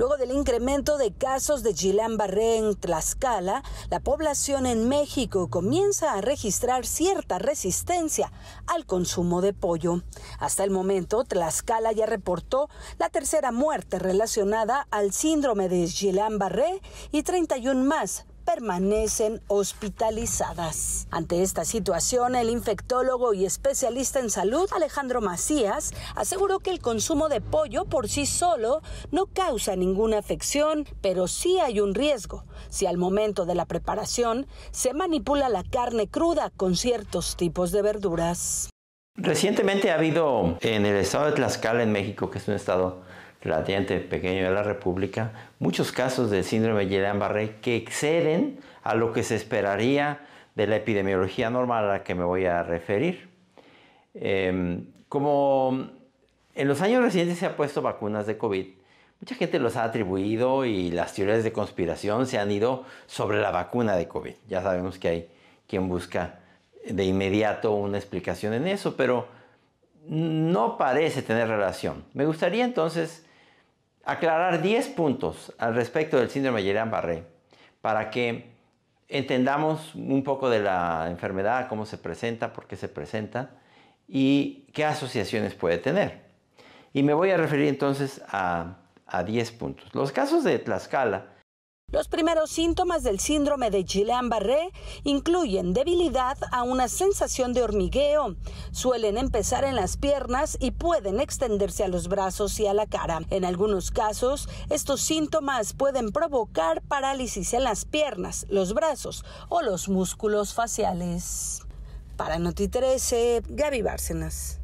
Luego del incremento de casos de gilán barré en Tlaxcala, la población en México comienza a registrar cierta resistencia al consumo de pollo. Hasta el momento, Tlaxcala ya reportó la tercera muerte relacionada al síndrome de gilán barré y 31 más permanecen hospitalizadas. Ante esta situación, el infectólogo y especialista en salud Alejandro Macías aseguró que el consumo de pollo por sí solo no causa ninguna afección, pero sí hay un riesgo si al momento de la preparación se manipula la carne cruda con ciertos tipos de verduras. Recientemente ha habido en el estado de Tlaxcala, en México, que es un estado relativamente pequeño de la República, muchos casos de síndrome de Guillain-Barré que exceden a lo que se esperaría de la epidemiología normal a la que me voy a referir. Em, como en los años recientes se han puesto vacunas de COVID, mucha gente los ha atribuido y las teorías de conspiración se han ido sobre la vacuna de COVID. Ya sabemos que hay quien busca de inmediato una explicación en eso, pero no parece tener relación. Me gustaría entonces aclarar 10 puntos al respecto del síndrome de Guillain-Barré para que entendamos un poco de la enfermedad, cómo se presenta, por qué se presenta y qué asociaciones puede tener. Y me voy a referir entonces a, a 10 puntos. Los casos de Tlaxcala los primeros síntomas del síndrome de Guillain-Barré incluyen debilidad a una sensación de hormigueo. Suelen empezar en las piernas y pueden extenderse a los brazos y a la cara. En algunos casos, estos síntomas pueden provocar parálisis en las piernas, los brazos o los músculos faciales. Para Noti Gaby Bárcenas.